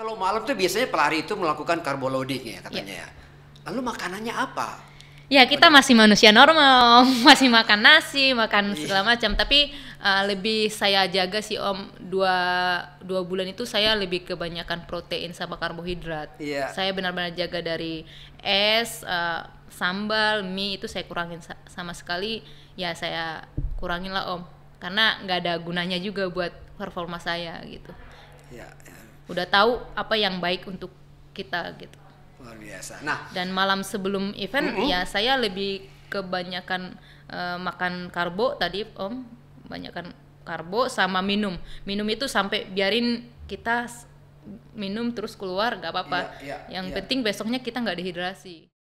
Kalau malam tuh biasanya pelari itu melakukan carbo loading ya katanya iya. ya. Lalu makanannya apa? Ya kita masih manusia normal, masih makan nasi, makan iya. segala macam. Tapi uh, lebih saya jaga sih om dua dua bulan itu saya lebih kebanyakan protein sama karbohidrat. Iya. Saya benar-benar jaga dari es, uh, sambal, mie itu saya kurangin sa sama sekali. Ya saya kurangin lah om, karena nggak ada gunanya juga buat performa saya gitu Ya, ya, udah tahu apa yang baik untuk kita gitu luar biasa nah dan malam sebelum event mm -hmm. ya saya lebih kebanyakan uh, makan karbo tadi om banyakkan karbo sama minum minum itu sampai biarin kita minum terus keluar gak apa-apa ya, ya, yang ya. penting besoknya kita nggak dehidrasi